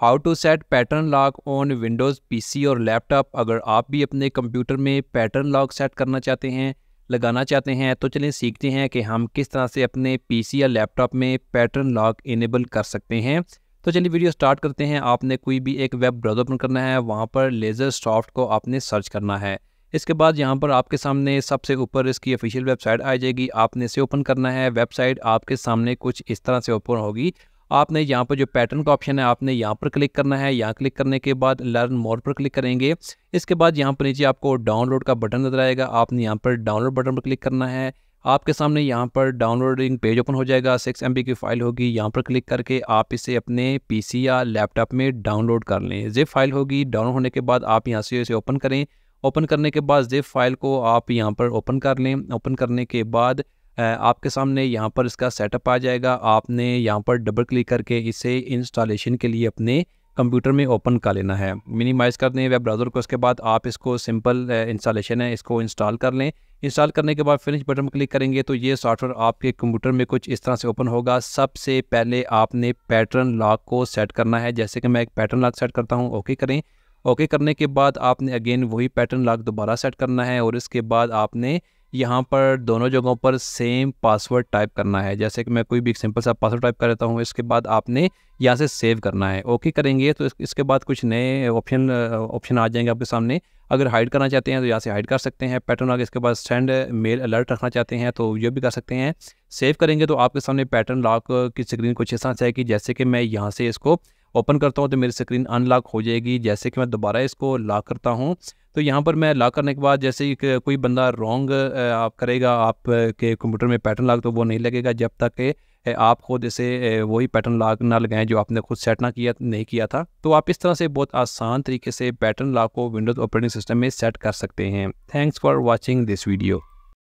how to set pattern lock on Windows PC और laptop अगर आप भी अपने कंप्यूटर में पैटर्न लॉक सेट करना चाहते हैं लगाना चाहते हैं तो चलिए सीखते हैं कि हम किस तरह से अपने पीसी या लैपटॉप में पैटर्न लॉक इनेबल कर सकते हैं तो चलिए वीडियो स्टार्ट करते हैं आपने कोई भी एक वेब ब्राउज़र ओपन करना है वहाँ पर लेज़र सॉफ्ट को आपने सर्च करना है इसके बाद यहाँ पर आपके सामने सबसे ऊपर इसकी ऑफिशियल वेबसाइट आ जाएगी आपने इसे ओपन करना है वेबसाइट आपके सामने कुछ इस तरह से ओपन होगी आपने यहाँ पर जो पैटर्न का ऑप्शन है आपने यहाँ पर क्लिक करना है यहाँ क्लिक करने के बाद लर्न मोर पर क्लिक करेंगे इसके बाद यहाँ पर नीचे आपको डाउनलोड का बटन नजर आएगा आपने यहाँ पर डाउनलोड बटन पर क्लिक करना है आपके सामने यहाँ पर डाउनलोडिंग पेज ओपन हो जाएगा सिक्स एम की फ़ाइल होगी यहाँ पर क्लिक करके आप इसे अपने पी या लैपटॉप में डाउनलोड कर लें जिप फाइल होगी डाउनलोड होने के बाद आप यहाँ से इसे ओपन करें ओपन करने के बाद जिप फाइल को आप यहाँ पर ओपन कर लें ओपन करने के बाद आपके सामने यहाँ पर इसका सेटअप आ जाएगा आपने यहाँ पर डबल क्लिक करके इसे इंस्टॉलेशन के लिए अपने कंप्यूटर में ओपन कर लेना है मिनिमाइज़ कर दें वेब ब्राउज़र को उसके बाद आप इसको सिंपल इंस्टॉलेशन है इसको इंस्टॉल कर लें इंस्टॉल करने के बाद फिनिश बटन क्लिक करेंगे तो ये सॉफ्टवेयर आपके कंप्यूटर में कुछ इस तरह से ओपन होगा सबसे पहले आपने पैटर्न लॉक को सेट करना है जैसे कि मैं एक पैटर्न लॉक सेट करता हूँ ओके करें ओके करने के बाद आपने अगेन वही पैटर्न लॉक दोबारा सेट करना है और इसके बाद आपने यहाँ पर दोनों जगहों पर सेम पासवर्ड टाइप करना है जैसे कि मैं कोई भी सिंपल सा पासवर्ड टाइप कर देता हूँ इसके बाद आपने यहाँ से सेव करना है ओके करेंगे तो इसके बाद कुछ नए ऑप्शन ऑप्शन आ जाएंगे आपके सामने अगर हाइड करना चाहते हैं तो यहाँ से हाइड कर सकते हैं पैटर्न आगे इसके बाद सेंड मेल अलर्ट रखना चाहते हैं तो ये भी कर सकते हैं सेव करेंगे तो आपके सामने पैटर्न लॉक की स्क्रीन कुछ ऐसा चाहिए से है कि जैसे कि मैं यहाँ से इसको ओपन करता हूँ तो मेरी स्क्रीन अनलॉक हो जाएगी जैसे कि मैं दोबारा इसको लॉक करता हूँ तो यहाँ पर मैं लॉक करने के बाद जैसे ही कोई बंदा रॉन्ग आप करेगा आपके कंप्यूटर में पैटर्न लॉक तो वो नहीं लगेगा जब तक के आप खुद इसे वही पैटर्न लॉक ना लगाएं जो आपने खुद सेट ना किया नहीं किया था तो आप इस तरह से बहुत आसान तरीके से पैटर्न लॉक को विंडोज़ ऑपरेटिंग सिस्टम में सेट कर सकते हैं thanks for watching this video